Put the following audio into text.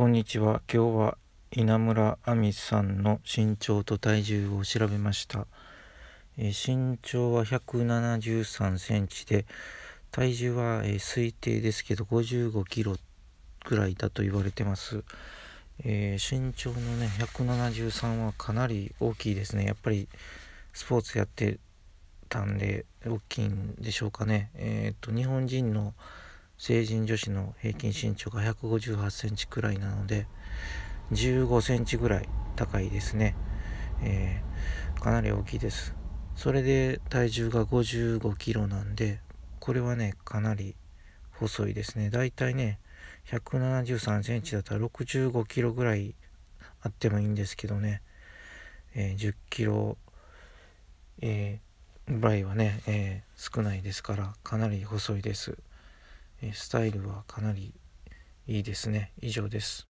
こんにちは。今日は稲村亜美さんの身長と体重を調べました。え身長は173センチで、体重は、え推定ですけど55キロぐらいだと言われてます。えー、身長のね173はかなり大きいですね。やっぱりスポーツやってたんで大きいんでしょうかね。えっ、ー、と日本人の成人女子の平均身長が158センチくらいなので15センチぐらい高いですね、えー、かなり大きいですそれで体重が55キロなんでこれはねかなり細いですねだいたいね173センチだったら65キロぐらいあってもいいんですけどね、えー、10キロ、えー、ぐらいはね、えー、少ないですからかなり細いですスタイルはかなりいいですね以上です